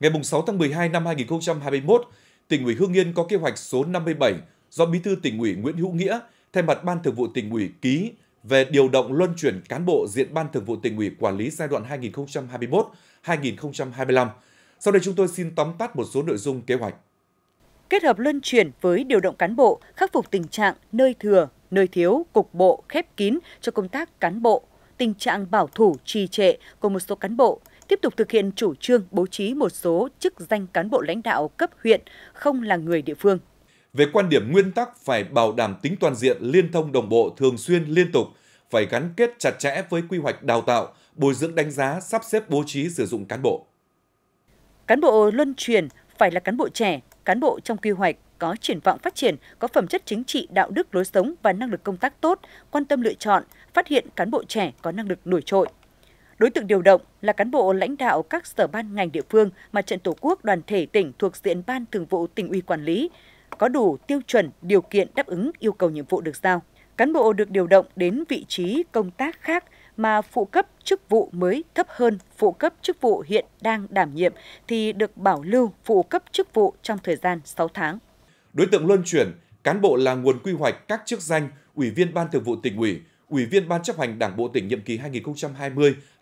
Ngày 6 tháng 12 năm 2021, tỉnh ủy Hương Yên có kế hoạch số 57 do Bí thư tỉnh ủy Nguyễn Hữu Nghĩa thay mặt Ban Thường vụ tỉnh ủy ký về điều động luân chuyển cán bộ diện Ban Thường vụ tỉnh ủy quản lý giai đoạn 2021-2025. Sau đây chúng tôi xin tóm tắt một số nội dung kế hoạch. Kết hợp luân chuyển với điều động cán bộ, khắc phục tình trạng nơi thừa, nơi thiếu, cục bộ, khép kín cho công tác cán bộ, tình trạng bảo thủ trì trệ của một số cán bộ, tiếp tục thực hiện chủ trương bố trí một số chức danh cán bộ lãnh đạo cấp huyện không là người địa phương. Về quan điểm nguyên tắc phải bảo đảm tính toàn diện, liên thông đồng bộ thường xuyên liên tục, phải gắn kết chặt chẽ với quy hoạch đào tạo, bồi dưỡng đánh giá, sắp xếp bố trí sử dụng cán bộ. Cán bộ luân chuyển phải là cán bộ trẻ, cán bộ trong quy hoạch có triển vọng phát triển, có phẩm chất chính trị, đạo đức lối sống và năng lực công tác tốt, quan tâm lựa chọn, phát hiện cán bộ trẻ có năng lực nổi trội. Đối tượng điều động là cán bộ lãnh đạo các sở ban ngành địa phương, mà trận Tổ quốc đoàn thể tỉnh thuộc diện Ban Thường vụ tỉnh ủy quản lý, có đủ tiêu chuẩn, điều kiện đáp ứng yêu cầu nhiệm vụ được giao. Cán bộ được điều động đến vị trí công tác khác mà phụ cấp chức vụ mới thấp hơn phụ cấp chức vụ hiện đang đảm nhiệm thì được bảo lưu phụ cấp chức vụ trong thời gian 6 tháng. Đối tượng luân chuyển, cán bộ là nguồn quy hoạch các chức danh ủy viên ban thường vụ tỉnh ủy, Ủy viên Ban chấp hành Đảng bộ tỉnh nhiệm kỳ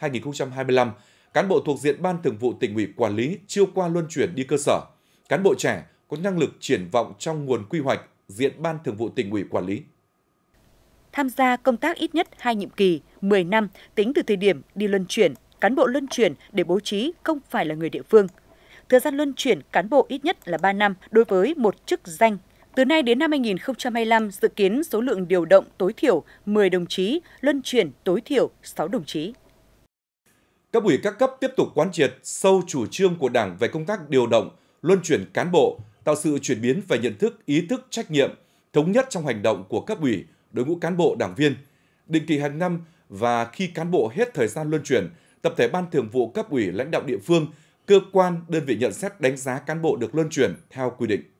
2020-2025, cán bộ thuộc diện Ban Thường vụ tỉnh ủy quản lý chưa qua luân chuyển đi cơ sở, cán bộ trẻ có năng lực triển vọng trong nguồn quy hoạch diện Ban Thường vụ tỉnh ủy quản lý. Tham gia công tác ít nhất hai nhiệm kỳ, 10 năm tính từ thời điểm đi luân chuyển, cán bộ luân chuyển để bố trí không phải là người địa phương. Thời gian luân chuyển cán bộ ít nhất là 3 năm đối với một chức danh từ nay đến năm 2025, dự kiến số lượng điều động tối thiểu 10 đồng chí, luân chuyển tối thiểu 6 đồng chí. Cấp ủy các cấp tiếp tục quán triệt sâu chủ trương của Đảng về công tác điều động, luân chuyển cán bộ, tạo sự chuyển biến về nhận thức, ý thức, trách nhiệm, thống nhất trong hành động của cấp ủy, đội ngũ cán bộ đảng viên. Định kỳ hàng năm và khi cán bộ hết thời gian luân chuyển, tập thể ban thường vụ cấp ủy lãnh đạo địa phương, cơ quan, đơn vị nhận xét đánh giá cán bộ được luân chuyển theo quy định.